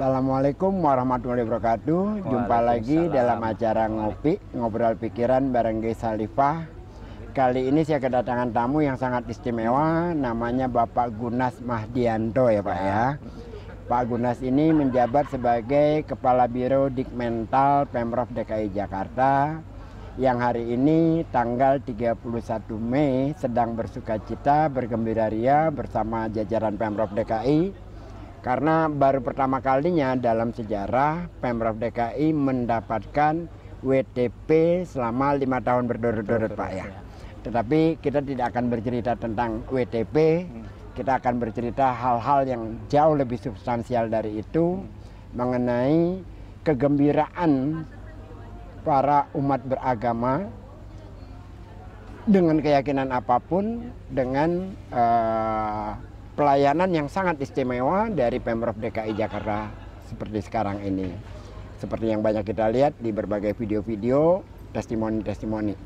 Assalamualaikum warahmatullahi wabarakatuh. Jumpa lagi dalam acara ngopi ngobrol pikiran bareng G Salifah. Kali ini saya kedatangan tamu yang sangat istimewa, namanya Bapak Gunas Mahdianto ya Pak ya. Pak Gunas ini menjabat sebagai Kepala Biro Dikmental Pemprov DKI Jakarta yang hari ini tanggal 31 Mei sedang bersuka cita, bergembira ria bersama jajaran Pemprov DKI karena baru pertama kalinya dalam sejarah Pemprov DKI mendapatkan WTP selama lima tahun berturut-turut Pak ya. ya. Tetapi kita tidak akan bercerita tentang WTP, hmm. kita akan bercerita hal-hal yang jauh lebih substansial dari itu hmm. mengenai kegembiraan para umat beragama dengan keyakinan apapun dengan uh, pelayanan yang sangat istimewa dari Pemprov DKI Jakarta seperti sekarang ini. Seperti yang banyak kita lihat di berbagai video-video, testimoni-testimoni.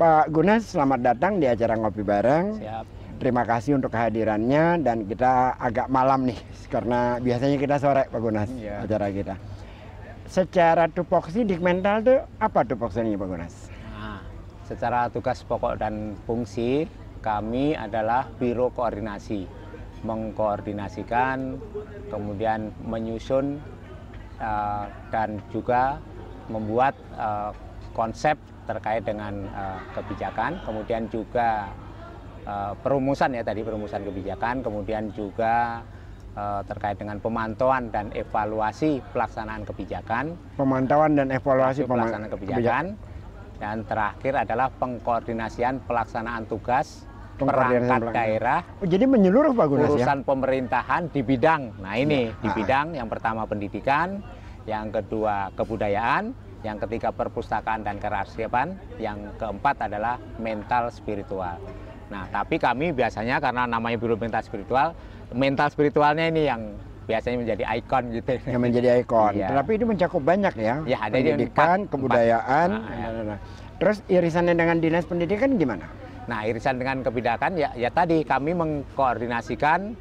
Pak Gunas, selamat datang di acara Ngopi Bareng. Siap. Terima kasih untuk kehadirannya dan kita agak malam nih karena biasanya kita sore Pak Gunas yeah. acara kita. Secara tupoksi di mental tuh apa tupoksinya Pak Gunas? Nah, secara tugas pokok dan fungsi kami adalah Biro Koordinasi mengkoordinasikan, kemudian menyusun eh, dan juga membuat eh, konsep terkait dengan eh, kebijakan, kemudian juga perumusan ya tadi perumusan kebijakan, kemudian juga terkait dengan pemantauan dan evaluasi pelaksanaan kebijakan. Pemantauan dan evaluasi pelaksanaan Kebijakan. Dan terakhir adalah pengkoordinasian pelaksanaan tugas perangkat daerah. Oh, jadi menyeluruh Pak Gunas ya? Urusan ya? pemerintahan di bidang. Nah, iya. ini ya. di ah. bidang yang pertama pendidikan, yang kedua kebudayaan, yang ketiga perpustakaan dan kerahasiaan, yang keempat adalah mental spiritual. Nah, tapi kami biasanya karena namanya Biro Mental Spiritual, mental spiritualnya ini yang biasanya menjadi ikon gitu. Yang menjadi ikon. Iya. Tapi ini mencakup banyak ya. Ya, ada pendidikan, empat, kebudayaan. Empat. Nah, nah, Terus irisannya dengan dinas pendidikan gimana? Nah, irisan dengan kebijakan ya, ya tadi kami mengkoordinasikan.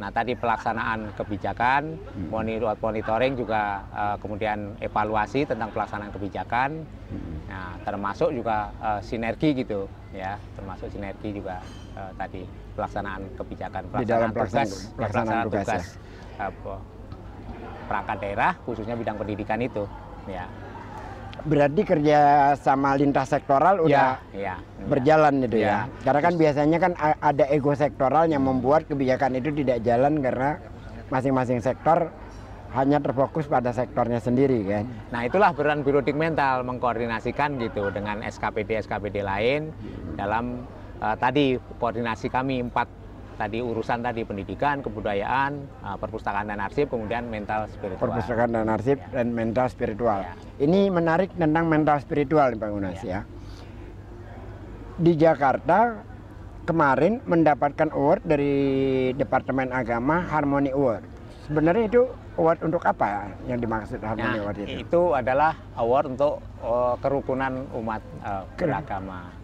Nah, tadi pelaksanaan kebijakan, hmm. monitoring juga uh, kemudian evaluasi tentang pelaksanaan kebijakan. Hmm. Nah, termasuk juga uh, sinergi gitu ya, termasuk sinergi juga uh, tadi pelaksanaan kebijakan pelaksanaan, Di dalam pelaksanaan tugas, ya, pelaksanaan, pelaksanaan tugas, ya. tugas ya. uh, perangkat daerah khususnya bidang pendidikan itu ya. Berarti kerja sama lintas sektoral iya. udah iya. Gitu ya, ya, berjalan itu ya. ya. Karena kan biasanya kan ada ego sektoral yang membuat kebijakan itu tidak jalan karena masing-masing sektor hanya terfokus pada sektornya sendiri kan. Nah itulah peran Birodik Mental mengkoordinasikan gitu dengan SKPD-SKPD lain dalam uh, tadi koordinasi kami empat tadi urusan tadi pendidikan, kebudayaan, eh, perpustakaan dan arsip, kemudian mental spiritual. Perpustakaan dan arsip ya. dan mental spiritual. Ya. Ini menarik tentang mental spiritual, Pak Gunas ya. ya. Di Jakarta kemarin mendapatkan award dari Departemen Agama Harmony Award. Sebenarnya itu award untuk apa yang dimaksud Harmony nah, Award itu? Itu adalah award untuk uh, kerukunan umat uh, beragama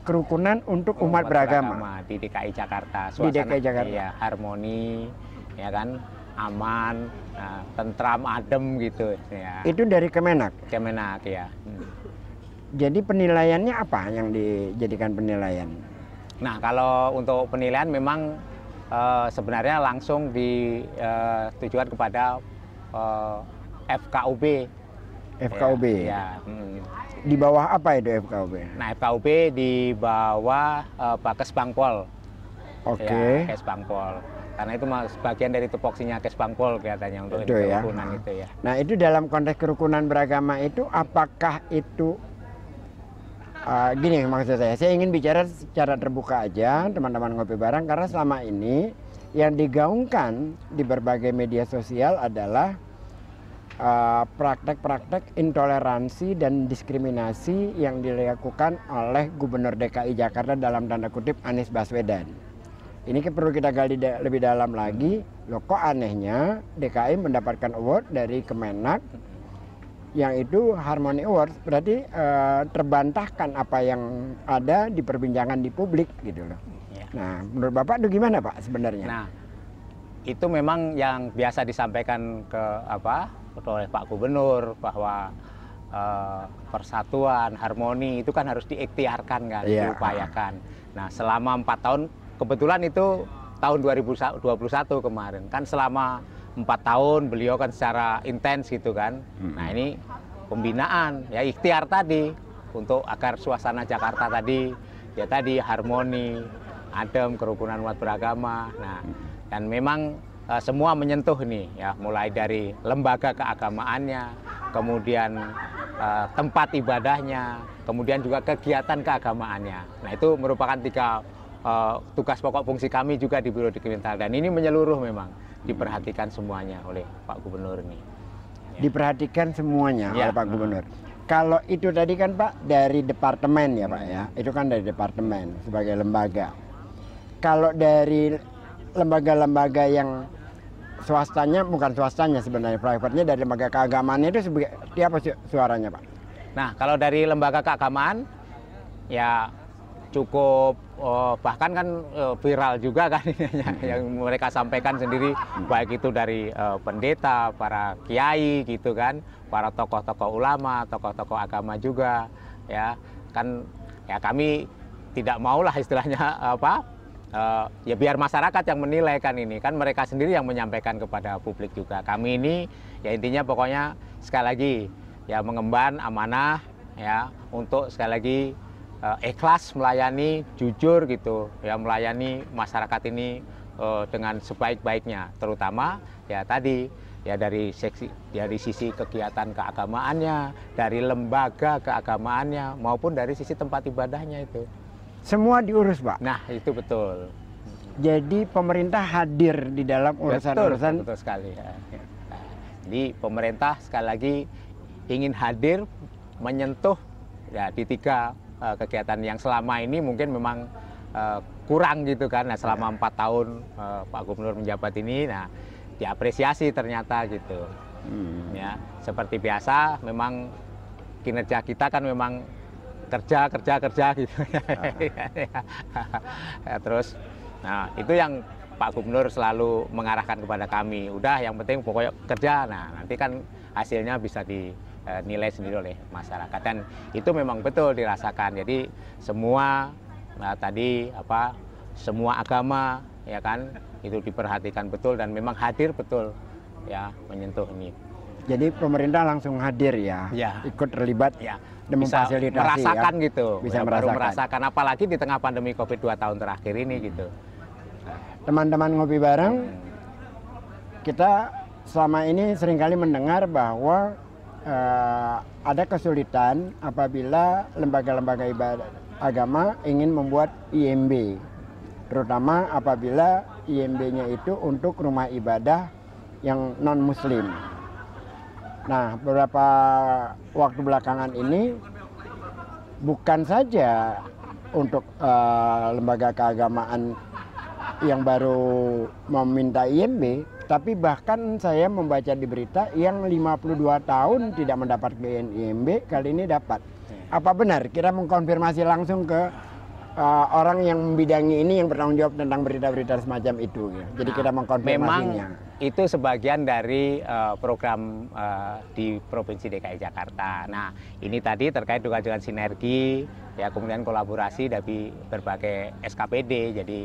kerukunan untuk umat, umat beragama. beragama di DKI Jakarta. Suasana, di DKI Jakarta. Ya, harmoni, ya kan, aman, nah, tentram, adem gitu. Ya. Itu dari Kemenak. Kemenak ya. Hmm. Jadi penilaiannya apa yang dijadikan penilaian? Nah kalau untuk penilaian memang uh, sebenarnya langsung ditujukan eh, uh, kepada uh, eh, FKUB FKUB. Ya. Iya. Hmm. Di bawah apa itu FKUB? Nah, FKUB di bawah uh, Bakes Bangpol. Oke. Okay. Ya, Bangpol. Karena itu sebagian dari tupoksinya Kes Bangpol kelihatannya untuk itu ya. kerukunan itu ya. Nah, itu dalam konteks kerukunan beragama itu apakah itu uh, gini maksud saya, saya ingin bicara secara terbuka aja teman-teman ngopi bareng karena selama ini yang digaungkan di berbagai media sosial adalah Eh, praktek-praktek uh, intoleransi dan diskriminasi yang dilakukan oleh Gubernur DKI Jakarta dalam tanda kutip Anies Baswedan. Ini perlu kita gali da lebih dalam lagi. Loh kok anehnya DKI mendapatkan award dari Kemenak yang itu Harmony Awards berarti uh, terbantahkan apa yang ada di perbincangan di publik gitu loh. Ya. Nah, menurut Bapak itu gimana Pak sebenarnya? Nah, itu memang yang biasa disampaikan ke apa oleh Pak Gubernur bahwa eh, persatuan, harmoni itu kan harus diikhtiarkan kan, yeah. diupayakan. Nah, selama empat tahun kebetulan itu tahun 2021 kemarin kan selama empat tahun beliau kan secara intens gitu kan. Hmm. Nah, ini pembinaan ya ikhtiar tadi untuk agar suasana Jakarta tadi ya tadi harmoni, adem, kerukunan umat beragama. Nah, hmm. dan memang Eh, semua menyentuh nih ya mulai dari lembaga keagamaannya kemudian eh, tempat ibadahnya kemudian juga kegiatan keagamaannya nah itu merupakan tiga eh, tugas pokok fungsi kami juga di Biro Digital dan ini menyeluruh memang diperhatikan semuanya oleh Pak Gubernur ini ya. diperhatikan semuanya ya. oleh Pak Gubernur hmm. kalau itu tadi kan Pak dari departemen ya Pak ya itu kan dari departemen sebagai lembaga kalau dari lembaga-lembaga yang swastanya bukan swastanya sebenarnya privatnya dari lembaga keagamaan itu siapa suaranya pak? Nah kalau dari lembaga keagamaan ya cukup oh, bahkan kan eh, viral juga kan yang mereka sampaikan sendiri baik itu dari uh, pendeta, para kiai gitu kan, para tokoh-tokoh ulama, tokoh-tokoh agama juga ya kan ya kami tidak maulah istilahnya apa uh, ya biar masyarakat yang menilai kan ini kan mereka sendiri yang menyampaikan kepada publik juga kami ini ya intinya pokoknya sekali lagi ya mengemban amanah ya untuk sekali lagi uh, ikhlas melayani jujur gitu ya melayani masyarakat ini uh, dengan sebaik-baiknya terutama ya tadi ya dari seksi dari sisi kegiatan keagamaannya dari lembaga keagamaannya maupun dari sisi tempat ibadahnya itu semua diurus pak nah itu betul jadi pemerintah hadir di dalam urusan-urusan betul, sekali ya. Di pemerintah sekali lagi ingin hadir menyentuh ya di tiga uh, kegiatan yang selama ini mungkin memang uh, kurang gitu kan nah selama ya. empat tahun uh, Pak Gubernur menjabat ini nah diapresiasi ternyata gitu hmm. ya seperti biasa memang kinerja kita kan memang kerja kerja kerja gitu ah. ya, terus nah itu yang Pak Gubernur selalu mengarahkan kepada kami udah yang penting pokoknya kerja nah nanti kan hasilnya bisa dinilai sendiri oleh masyarakat dan itu memang betul dirasakan jadi semua nah, tadi apa semua agama ya kan itu diperhatikan betul dan memang hadir betul ya menyentuh ini jadi pemerintah langsung hadir ya, ya. ikut terlibat ya dan bisa ya. merasakan ya. gitu. Bisa ya, merasakan. merasakan apalagi di tengah pandemi Covid 2 tahun terakhir ini gitu. Teman-teman ngopi bareng kita selama ini seringkali mendengar bahwa uh, ada kesulitan apabila lembaga-lembaga ibadah agama ingin membuat IMB, terutama apabila IMB-nya itu untuk rumah ibadah yang non-Muslim. Nah, beberapa waktu belakangan ini bukan saja untuk uh, lembaga keagamaan yang baru meminta IMB, tapi bahkan saya membaca di berita yang 52 tahun tidak mendapat IMB kali ini dapat. Apa benar? Kita mengkonfirmasi langsung ke uh, orang yang membidangi ini yang bertanggung jawab tentang berita-berita semacam itu. Ya. Jadi nah, kita mengkonfirmasinya. Memang itu sebagian dari uh, program uh, di Provinsi DKI Jakarta. Nah, ini tadi terkait juga dengan sinergi, ya kemudian kolaborasi dari berbagai SKPD. Jadi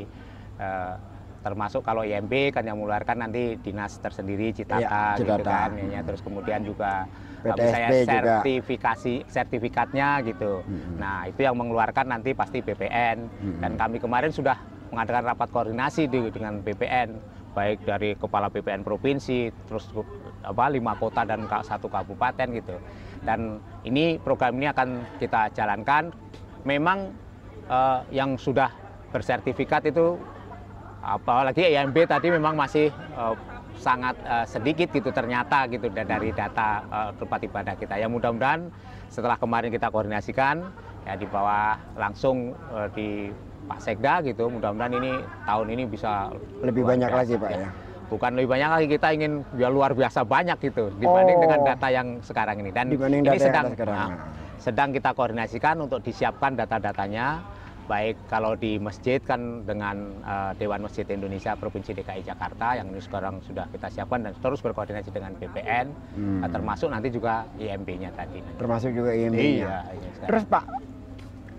uh, termasuk kalau IMB kan yang mengeluarkan nanti dinas tersendiri Citata, iya, gitu kan, ya, gitu kan, hmm. ya, terus kemudian juga misalnya sertifikasi juga. sertifikatnya gitu. Hmm. Nah, itu yang mengeluarkan nanti pasti BPN hmm. dan mm-hmm. kami kemarin sudah mengadakan rapat koordinasi di, dengan BPN baik dari kepala BPN provinsi terus apa lima kota dan satu kabupaten gitu dan ini program ini akan kita jalankan memang eh, yang sudah bersertifikat itu apalagi IMB tadi memang masih eh, sangat eh, sedikit gitu ternyata gitu dari data eh, tempat ibadah kita. Ya mudah-mudahan setelah kemarin kita koordinasikan ya di bawah langsung eh, di Pak Sekda gitu. Mudah-mudahan ini tahun ini bisa lebih banyak lagi Pak ya. ya. Bukan lebih banyak lagi kita ingin ya luar biasa banyak gitu dibanding oh. dengan data yang sekarang ini dan dibanding ini data sedang nah, nah, sedang kita koordinasikan untuk disiapkan data-datanya baik kalau di masjid kan dengan uh, Dewan Masjid Indonesia Provinsi DKI Jakarta yang ini sekarang sudah kita siapkan dan terus berkoordinasi dengan BPN hmm. Nah, termasuk nanti juga IMB-nya tadi. Termasuk juga IMB. -nya. Iya. iya terus Pak,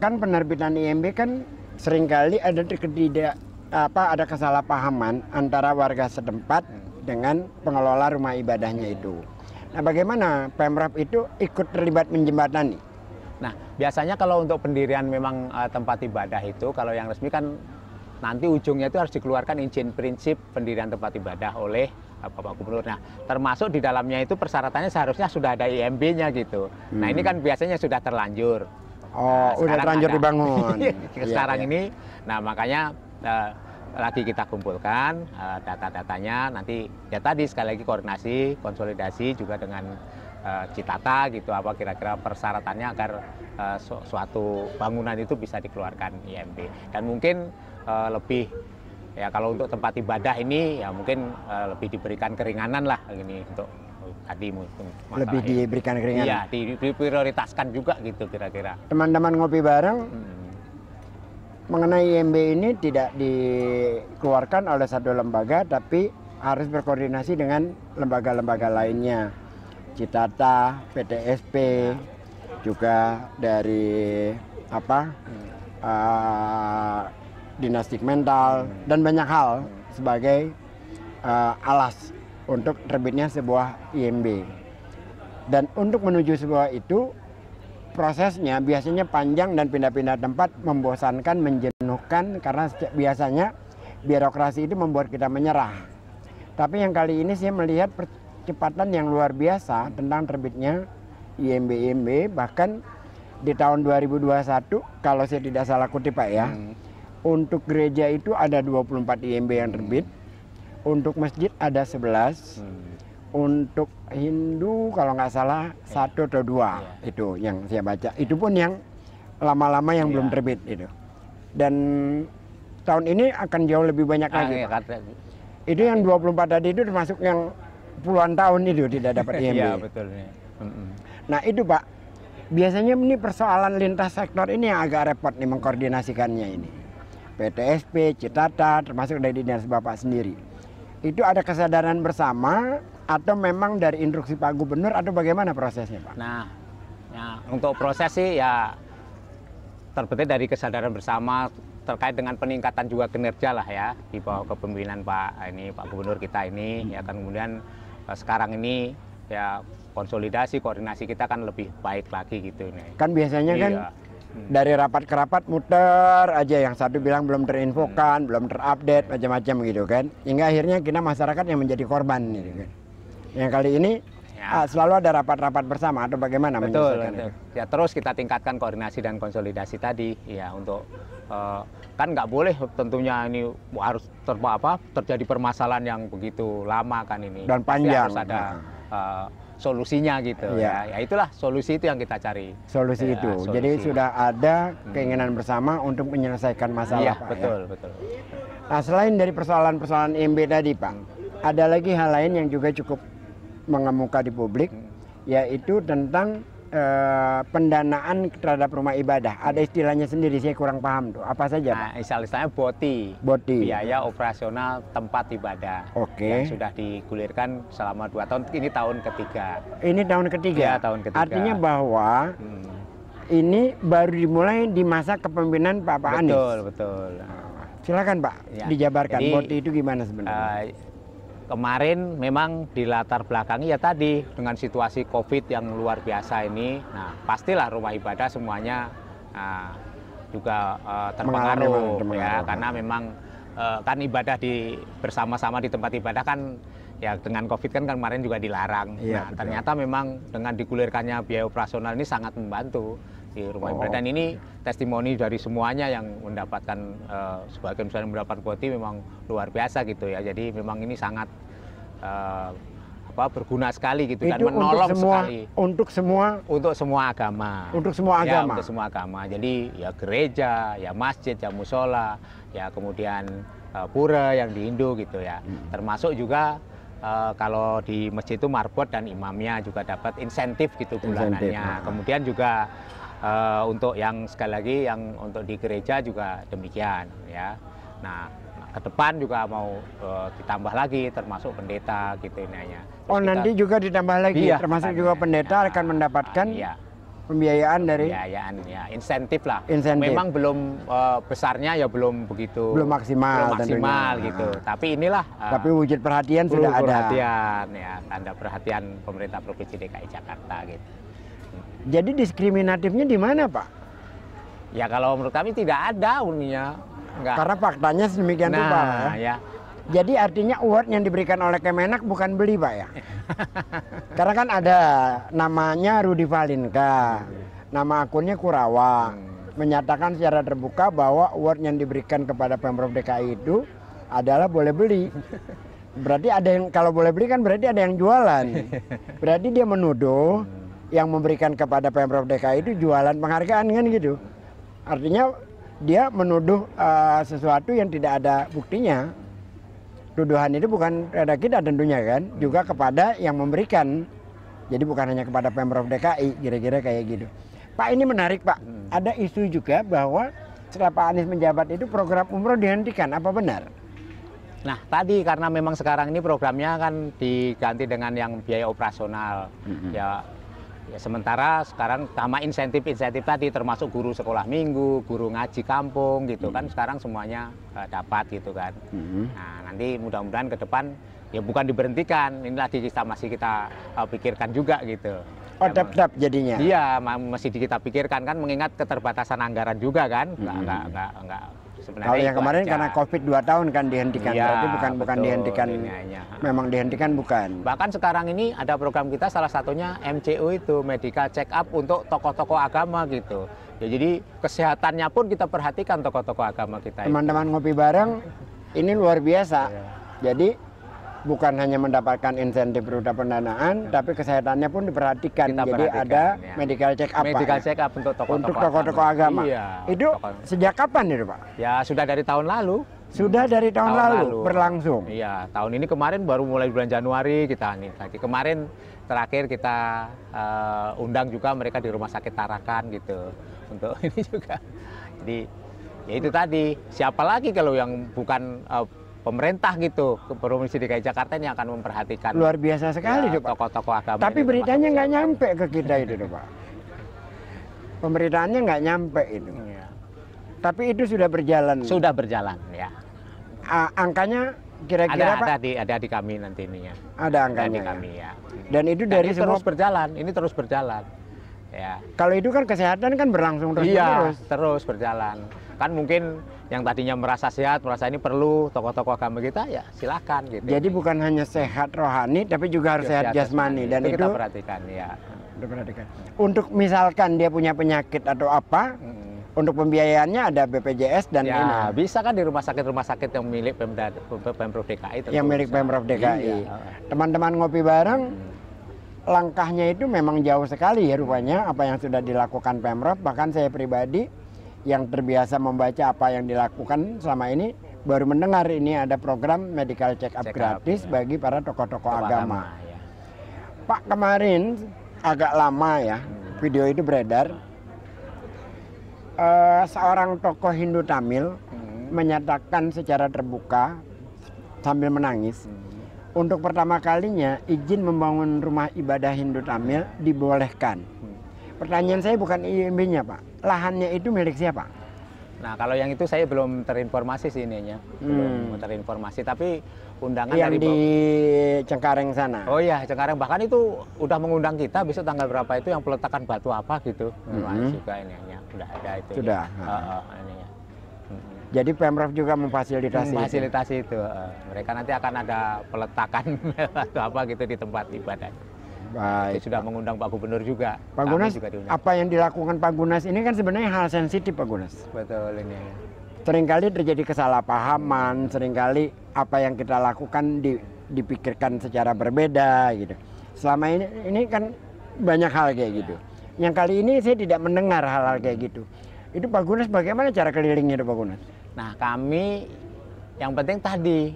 kan penerbitan IMB kan seringkali ada ketidak apa ada kesalahpahaman antara warga setempat dengan pengelola rumah ibadahnya itu. Nah, bagaimana Pemprov itu ikut terlibat menjembatani? Nah, biasanya kalau untuk pendirian memang uh, tempat ibadah itu kalau yang resmi kan nanti ujungnya itu harus dikeluarkan izin prinsip pendirian tempat ibadah oleh eh, Bapak Gubernur. Nah, termasuk di dalamnya itu persyaratannya seharusnya sudah ada IMB-nya gitu. Hmm. Nah, ini hmm. kan biasanya sudah terlanjur. Oh, nah, udah terlanjur ada. dibangun. Iya, iya, sekarang ya, ya. ini, nah makanya uh, lagi kita kumpulkan uh, data-datanya. Nanti ya tadi sekali lagi koordinasi, konsolidasi juga dengan uh, Citata gitu apa kira-kira persyaratannya agar uh, su suatu bangunan itu bisa dikeluarkan IMB. Dan mungkin uh, lebih ya kalau untuk tempat ibadah ini ya mungkin uh, lebih diberikan keringanan lah ini untuk hatimu Lebih diberikan keringan. Iya, diprioritaskan juga gitu kira-kira. Teman-teman ngopi bareng hmm. mengenai IMB e ini tidak dikeluarkan oleh satu lembaga, tapi harus berkoordinasi dengan lembaga-lembaga lainnya. Citata, PTSP, ya. juga dari apa? Hmm. Uh, eh, dinastik mental hmm. dan banyak hal sebagai uh, alas untuk terbitnya sebuah IMB. Dan untuk menuju sebuah itu, prosesnya biasanya panjang dan pindah-pindah tempat membosankan, menjenuhkan, karena biasanya birokrasi itu membuat kita menyerah. Tapi yang kali ini saya melihat percepatan yang luar biasa tentang terbitnya IMB-IMB, bahkan di tahun 2021, kalau saya tidak salah kutip Pak ya, hmm. untuk gereja itu ada 24 IMB yang terbit, hmm untuk masjid ada 11. Hmm. Untuk Hindu kalau nggak salah eh. satu atau dua ya. itu yang saya baca. Itu pun yang lama-lama yang ya. belum iya. terbit itu. Dan tahun ini akan jauh lebih banyak ah, lagi. Iya, kata, itu yang 24 tadi itu termasuk yang puluhan tahun itu tidak dapat IMB. Ya, betul. Iya. Nah, itu Pak, biasanya ini persoalan lintas sektor ini yang agak repot nih mengkoordinasikannya ini. PTSP, Citata, termasuk dari dinas Bapak sendiri itu ada kesadaran bersama atau memang dari instruksi Pak Gubernur atau bagaimana prosesnya Pak? Nah, ya, untuk proses sih ya terbentuk dari kesadaran bersama terkait dengan peningkatan juga kinerja lah ya di bawah kepemimpinan Pak ini Pak Gubernur kita ini hmm. ya kan kemudian eh, sekarang ini ya konsolidasi koordinasi kita kan lebih baik lagi gitu ini. Kan biasanya kan iya. kan Hmm. dari rapat ke rapat muter aja yang satu bilang belum terinfokan, hmm. belum terupdate hmm. macam-macam gitu kan. Hingga akhirnya kita masyarakat yang menjadi korban gitu kan. Yang kali ini ya. ah, selalu ada rapat-rapat bersama atau bagaimana betul, betul. Ya terus kita tingkatkan koordinasi dan konsolidasi tadi ya untuk uh, kan nggak boleh tentunya ini harus ter apa terjadi permasalahan yang begitu lama kan ini. Dan panjang. Pasti harus ada nah. uh, solusinya gitu iya. ya. ya itulah solusi itu yang kita cari solusi ya, itu solusi. jadi sudah ada hmm. keinginan bersama untuk menyelesaikan masalah iya, ya, pak betul ya. betul nah selain dari persoalan-persoalan IMB tadi pak hmm. ada lagi hal lain yang juga cukup mengemuka di publik hmm. yaitu tentang Eh, pendanaan terhadap rumah ibadah. Ada iya. istilahnya sendiri, saya kurang paham tuh. Apa saja? Nah, istilahnya BOTI. BOTI. Biaya operasional tempat ibadah. Oke. Okay. sudah digulirkan selama dua tahun. Ini tahun ketiga. Ini tahun ketiga. Ya, tahun ketiga. Artinya bahwa hmm. ini baru dimulai di masa kepemimpinan Pak Pak Anies. Betul, betul. Silakan Pak ya. dijabarkan Jadi, BOTI itu gimana sebenarnya? Uh, kemarin memang di latar belakang ya tadi dengan situasi covid yang luar biasa ini nah pastilah rumah ibadah semuanya nah, juga uh, terpengaruh Mengalami, ya karena memang uh, kan ibadah di bersama-sama di tempat ibadah kan ya dengan covid kan kemarin juga dilarang ya, nah betul. ternyata memang dengan digulirkannya biaya operasional ini sangat membantu di rumah ibadah. Dan ini testimoni dari semuanya yang mendapatkan uh, sebagian besar yang mendapat kuoti memang luar biasa gitu ya. Jadi memang ini sangat eh, apa berguna sekali gitu Itu dan menolong sekali untuk semua untuk semua agama untuk semua ya, agama untuk semua agama jadi ya gereja ya masjid ya musola ya kemudian eh, pura yang di Hindu gitu ya hmm. termasuk juga kalau di masjid itu marbot dan imamnya juga dapat insentif gitu bulanannya. Ah. Kemudian juga uh, untuk yang sekali lagi yang untuk di gereja juga demikian ya. Nah, ke depan juga mau uh, ditambah lagi termasuk pendeta gitu nanya. Terus oh, kita, nanti juga ditambah lagi iya, termasuk juga iya. pendeta nah, akan mendapatkan iya. pembiayaan dari pembiayaan ya, insentif lah. Insentif. Memang belum uh, besarnya ya belum begitu belum maksimal belum maksimal gitu. Nah. Tapi inilah uh, Tapi wujud perhatian sudah perhatian, ada. Perhatian ya, tanda perhatian pemerintah Provinsi DKI Jakarta gitu. Jadi diskriminatifnya di mana Pak? Ya kalau menurut kami tidak ada uninya. Enggak. Karena faktanya sedemikian nah, rupa. Nah, ya. ya. Jadi artinya award yang diberikan oleh Kemenak bukan beli Pak ya? Karena kan ada namanya Rudi Valinka, nama akunnya Kurawa Hmm. Menyatakan secara terbuka bahwa award yang diberikan kepada Pemprov DKI itu adalah boleh beli. Berarti ada yang, kalau boleh beli kan berarti ada yang jualan. Berarti dia menuduh hmm yang memberikan kepada Pemprov DKI itu jualan penghargaan kan gitu. Artinya dia menuduh uh, sesuatu yang tidak ada buktinya. Tuduhan itu bukan ada kita tentunya kan, juga kepada yang memberikan. Jadi bukan hanya kepada Pemprov DKI, kira-kira kayak gitu. Pak ini menarik Pak, hmm. ada isu juga bahwa setelah Pak Anies menjabat itu program umroh dihentikan, apa benar? Nah, tadi karena memang sekarang ini programnya kan diganti dengan yang biaya operasional. -hmm. Ya, Ya, sementara sekarang sama insentif-insentif tadi termasuk guru sekolah minggu, guru ngaji kampung gitu kan, hmm. kan sekarang semuanya uh, dapat gitu kan. Hmm. Nah, nanti mudah-mudahan ke depan ya bukan diberhentikan, inilah lagi kita masih kita uh, pikirkan juga gitu. Oh, dap-dap iya, jadinya. Iya, masih kita pikirkan kan mengingat keterbatasan anggaran juga kan. Enggak hmm. enggak enggak sebenarnya. Kalau yang kemarin aja. karena Covid 2 tahun kan dihentikan. Ya, Berarti bukan betul, bukan dihentikan. Ya. Memang dihentikan bukan. Bahkan sekarang ini ada program kita salah satunya MCU itu medical check up untuk tokoh-tokoh agama gitu. Ya jadi kesehatannya pun kita perhatikan tokoh-tokoh agama kita. Teman-teman ngopi bareng ini luar biasa. Ya. Jadi bukan hanya mendapatkan insentif berupa pendanaan, ya. tapi kesehatannya pun diperhatikan. Kita Jadi ada ya. medical check up. Medical ya? check up untuk tokoh-tokoh agama. Iya, itu tokoh. sejak kapan itu Pak? Ya sudah dari tahun lalu. Sudah dari tahun, tahun lalu, lalu berlangsung. Iya, tahun ini kemarin baru mulai bulan Januari kita nih. Lagi kemarin terakhir kita uh, undang juga mereka di rumah sakit Tarakan gitu untuk ini juga. Jadi ya itu tadi siapa lagi kalau yang bukan uh, pemerintah gitu provinsi DKI Jakarta ini akan memperhatikan luar biasa sekali ya, tokoh-tokoh agama tapi beritanya nggak nyampe ke kita itu Pak pemerintahannya nggak nyampe itu ya. tapi itu sudah berjalan sudah berjalan ya uh, angkanya kira-kira ada, ada di ada di kami nanti ini ya ada angkanya di kami ya, ya. dan itu dan dari ini semua terus berjalan ini terus berjalan ya kalau itu kan kesehatan kan berlangsung terus iya, terus terus berjalan kan mungkin yang tadinya merasa sehat merasa ini perlu tokoh-tokoh agama kita ya silahkan gitu jadi bukan hanya sehat rohani tapi juga harus sehat, sehat jasmani, dan itu, itu kita perhatikan ya perhatikan. untuk misalkan dia punya penyakit atau apa hmm untuk pembiayaannya ada BPJS dan ya, ini bisa kan di rumah sakit rumah sakit yang milik Pemda, Pemprov DKI yang milik Pemprov iya, DKI iya. teman-teman iya. ngopi bareng hmm. langkahnya itu memang jauh sekali ya rupanya apa yang sudah dilakukan Pemprov bahkan saya pribadi yang terbiasa membaca apa yang dilakukan selama ini baru mendengar ini ada program medical check up check gratis up, ya. bagi para tokoh-tokoh agama. agama ya. Pak kemarin agak lama ya hmm. video itu beredar. Uh, seorang tokoh Hindu Tamil hmm. menyatakan secara terbuka sambil menangis hmm. untuk pertama kalinya izin membangun rumah ibadah Hindu Tamil dibolehkan. Hmm. Pertanyaan saya bukan IMB-nya Pak lahannya itu milik siapa? Nah, kalau yang itu saya belum terinformasi sih ininya. Belum hmm. terinformasi, tapi undangan yang dari di Cengkareng sana. Oh iya, Cengkareng bahkan itu udah mengundang kita besok tanggal berapa itu yang peletakan batu apa gitu. Hmm. Nah, juga ininya ya, udah ada itu. Sudah. Ya. Uh, uh, ininya. Hmm. Jadi Pemprov juga memfasilitasi. Memfasilitasi itu. itu. mereka nanti akan ada peletakan atau apa gitu di tempat ibadah. Baik. Itu sudah mengundang Pak Gubernur juga. Pak Gunas, juga apa yang dilakukan Pak Gunas ini kan sebenarnya hal sensitif Pak Gunas. Betul ini. Seringkali terjadi kesalahpahaman, seringkali apa yang kita lakukan di, dipikirkan secara berbeda gitu. Selama ini ini kan banyak hal kayak gitu. Yang kali ini saya tidak mendengar hal-hal kayak gitu. Itu Pak Gunas bagaimana cara kelilingnya itu Pak Gunas? Nah kami yang penting tadi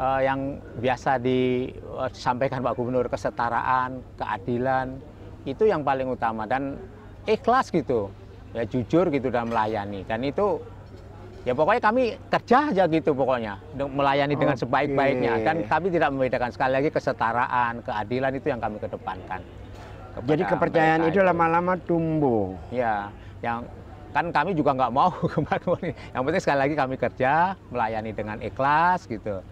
uh, yang biasa disampaikan Pak Gubernur kesetaraan, keadilan itu yang paling utama dan ikhlas gitu ya jujur gitu dalam melayani dan itu ya pokoknya kami kerja aja gitu pokoknya melayani dengan sebaik-baiknya dan kami tidak membedakan sekali lagi kesetaraan keadilan itu yang kami kedepankan jadi kepercayaan itu lama-lama tumbuh ya yang kan kami juga nggak mau kemarin yang penting sekali lagi kami kerja melayani dengan ikhlas gitu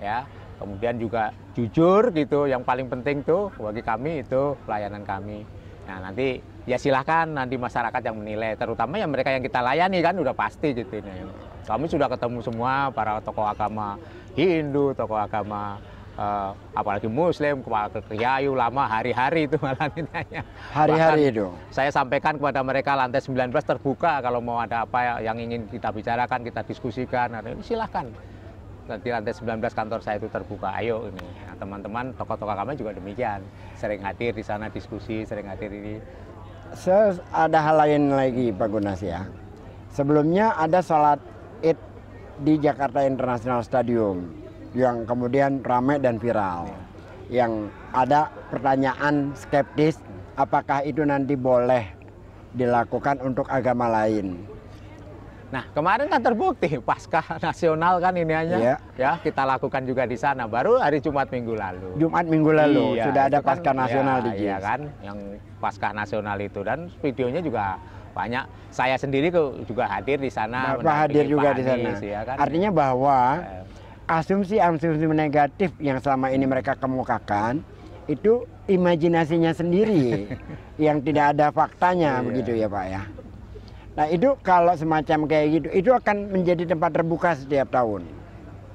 ya kemudian juga jujur gitu yang paling penting tuh bagi kami itu pelayanan kami nah nanti ya silahkan nanti masyarakat yang menilai terutama yang mereka yang kita layani kan udah pasti gitu ini kami sudah ketemu semua para tokoh agama Hindu tokoh agama uh, apalagi Muslim, kepala kiai, lama hari-hari itu malah ditanya. Hari-hari itu. Saya sampaikan kepada mereka lantai 19 terbuka kalau mau ada apa yang ingin kita bicarakan, kita diskusikan, nah, silahkan di lantai 19 kantor saya itu terbuka. Ayo ini nah, teman-teman nah, tokoh-tokoh agama juga demikian. Sering hadir di sana diskusi, sering hadir ini. So, ada hal lain lagi Pak Gunas ya. Sebelumnya ada salat id di Jakarta International Stadium yang kemudian ramai dan viral. Yang ada pertanyaan skeptis apakah itu nanti boleh dilakukan untuk agama lain Nah, kemarin kan terbukti pasca nasional kan ini hanya yeah. ya kita lakukan juga di sana. Baru hari Jumat minggu lalu. Jumat minggu lalu iya, sudah ada kan pasca ya, nasional ya, di Iya kan, yang pasca nasional itu dan videonya juga banyak. Saya sendiri juga hadir di sana. Bapak hadir juga Pak di sana. ya kan? Artinya bahwa iya. asumsi-asumsi negatif yang selama ini mereka kemukakan itu imajinasinya sendiri yang tidak ada faktanya iya. begitu ya Pak ya. Nah itu kalau semacam kayak gitu, itu akan menjadi tempat terbuka setiap tahun.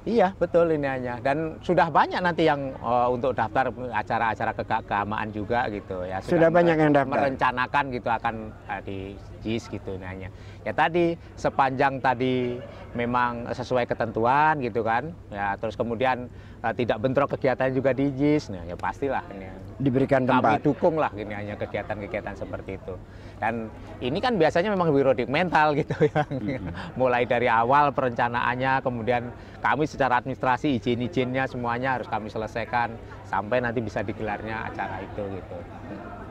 Iya betul ini hanya dan sudah banyak nanti yang uh, untuk daftar acara-acara keagamaan juga gitu ya sudah, sudah banyak yang daftar merencanakan gitu akan uh, di Jis gitu nanya. Ya tadi sepanjang tadi memang sesuai ketentuan gitu kan. Ya terus kemudian uh, tidak bentrok kegiatan juga di JIS. Nah, ya pastilah ini. Diberikan tempat. Kami dukung lah gini hanya kegiatan-kegiatan seperti itu. Dan ini kan biasanya memang wirodik mental gitu ya. mulai dari awal perencanaannya kemudian kami secara administrasi izin-izinnya semuanya harus kami selesaikan sampai nanti bisa digelarnya acara itu gitu.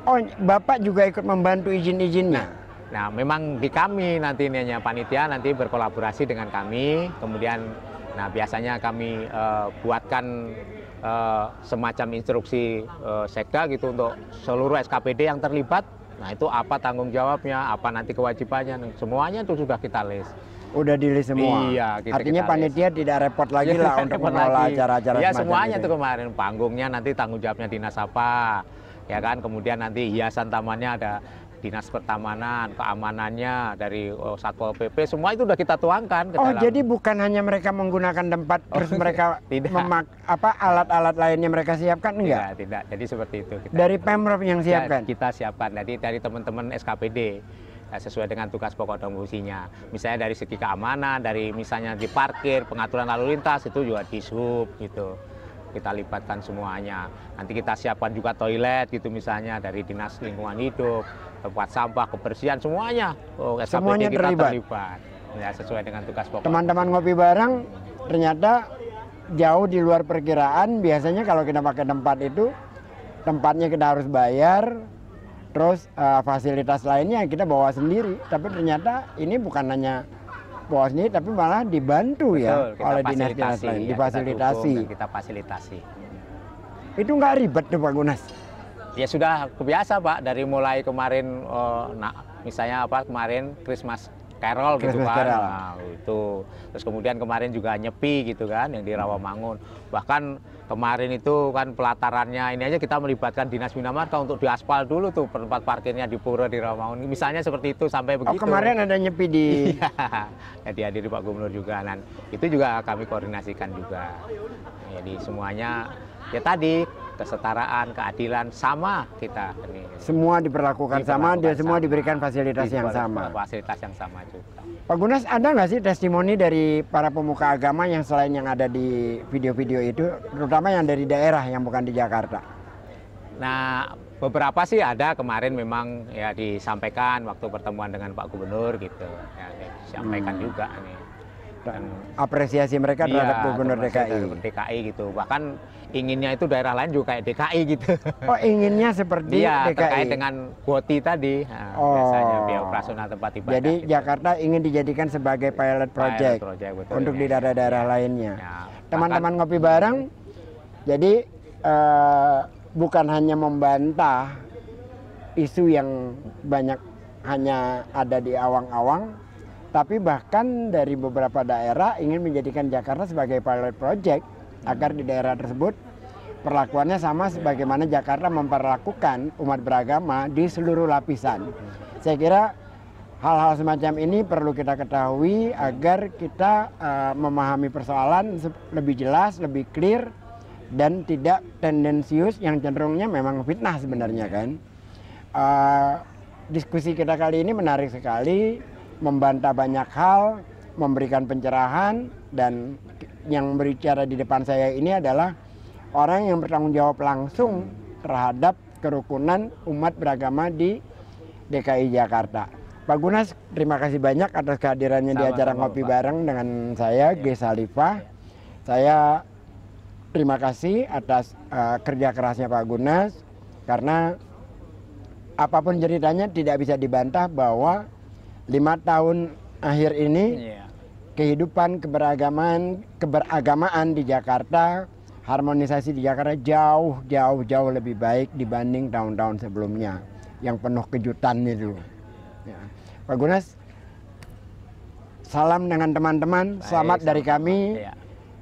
Oh, Bapak juga ikut membantu izin-izinnya? Nah, Nah, memang di kami nanti hanya panitia nanti berkolaborasi dengan kami, kemudian nah biasanya kami uh, buatkan uh, semacam instruksi uh, sekda gitu untuk seluruh SKPD yang terlibat. Nah, itu apa tanggung jawabnya, apa nanti kewajibannya, nah, semuanya itu sudah kita list. Udah di list semua. Iya, gitu kita, Artinya kita panitia list. tidak repot lagi lah untuk mengelola acara-acara Iya, semuanya itu kemarin panggungnya nanti tanggung jawabnya dinas apa. Ya kan, kemudian nanti hiasan tamannya ada dinas pertamanan, keamanannya dari oh, Satpol PP, semua itu sudah kita tuangkan ke Oh, dalam. jadi bukan hanya mereka menggunakan tempat oh, terus mereka tidak. memak apa alat-alat lainnya mereka siapkan enggak? Tidak, tidak. Jadi seperti itu kita. Dari Pemprov yang iya, siapkan. Kita, kita siapkan. Jadi dari teman-teman SKPD ya, sesuai dengan tugas pokok dan fungsinya. Misalnya dari segi keamanan, dari misalnya di parkir, pengaturan lalu lintas itu juga disub gitu kita libatkan semuanya. Nanti kita siapkan juga toilet gitu misalnya dari dinas lingkungan hidup, tempat sampah, kebersihan semuanya. Oh, semuanya kita terlibat. terlibat. Ya sesuai dengan tugas pokok. Teman-teman ngopi bareng ternyata jauh di luar perkiraan. Biasanya kalau kita pakai tempat itu tempatnya kita harus bayar, terus uh, fasilitas lainnya kita bawa sendiri. Tapi ternyata ini bukan hanya puasnya tapi malah dibantu ya Betul, ya oleh dinas-dinas lain, ya, difasilitasi. Kita, kita fasilitasi. Itu nggak ribet tuh Pak Gunas? Ya sudah kebiasa Pak, dari mulai kemarin, oh, nah, misalnya apa kemarin Christmas Carol gitu kan. Nah, itu. Terus kemudian kemarin juga Nyepi gitu kan yang di Rawamangun. Bahkan kemarin itu kan pelatarannya ini aja kita melibatkan Dinas Bina Marga untuk diaspal dulu tuh tempat parkirnya di Pura di Rawamangun. Misalnya seperti itu sampai oh, begitu. Oh, kemarin ada Nyepi di ya, dihadiri Pak Gubernur juga. Dan itu juga kami koordinasikan juga. Jadi semuanya ya tadi kesetaraan, keadilan sama kita ini. Semua diperlakukan, sama, dia semua diberikan fasilitas yang sama. Fasilitas yang sama juga. Pak Gunas, ada nggak sih testimoni dari para pemuka agama yang selain yang ada di video-video itu, terutama yang dari daerah yang bukan di Jakarta? Nah, beberapa sih ada kemarin memang ya disampaikan waktu pertemuan dengan Pak Gubernur gitu ya, ya disampaikan hmm. juga nih dan apresiasi mereka terhadap iya, Gubernur DKI. DKI gitu bahkan inginnya itu daerah lain juga kayak DKI gitu. Oh inginnya seperti ya, DKI? terkait dengan kuoti tadi, nah, oh. biasanya biaya operasional tempat ibadah. Jadi gitu. Jakarta ingin dijadikan sebagai pilot project, pilot project betul, untuk iya, iya. ya. di daerah-daerah ya. lainnya. Teman-teman ya, ngopi bareng, jadi uh, bukan hanya membantah isu yang banyak hanya ada di awang-awang, tapi bahkan dari beberapa daerah ingin menjadikan Jakarta sebagai pilot project agar di daerah tersebut perlakuannya sama sebagaimana Jakarta memperlakukan umat beragama di seluruh lapisan. Saya kira hal-hal semacam ini perlu kita ketahui agar kita uh, memahami persoalan lebih jelas, lebih clear dan tidak tendensius yang cenderungnya memang fitnah sebenarnya kan. Uh, diskusi kita kali ini menarik sekali, membantah banyak hal, memberikan pencerahan dan yang berbicara di depan saya ini adalah orang yang bertanggung jawab langsung terhadap kerukunan umat beragama di DKI Jakarta. Pak Gunas, terima kasih banyak atas kehadirannya Sama, di acara ngopi bareng dengan saya, ya. G. Salifah. Ya. Saya terima kasih atas uh, kerja kerasnya Pak Gunas karena apapun ceritanya tidak bisa dibantah bahwa lima tahun akhir ini iya kehidupan keberagaman keberagamaan di Jakarta harmonisasi di Jakarta jauh jauh jauh lebih baik dibanding tahun-tahun sebelumnya yang penuh kejutan itu. Ya. Pak Gunas, salam dengan teman-teman, selamat Baik, dari kami ya.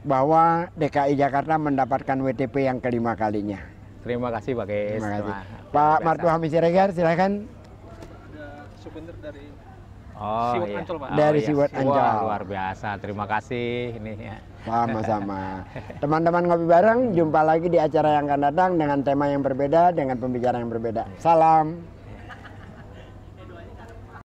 bahwa DKI Jakarta mendapatkan WTP yang kelima kalinya. Terima kasih Pak Gunas Terima Pak Martu Hamid Siregar, silakan. dari Oh, iya. Ancol, Pak. Dari oh, iya. Siwet Ancol. Wah, luar biasa. Terima kasih ini ya. Sama-sama. Teman-teman ngopi bareng, jumpa lagi di acara yang akan datang dengan tema yang berbeda, dengan pembicara yang berbeda. Salam.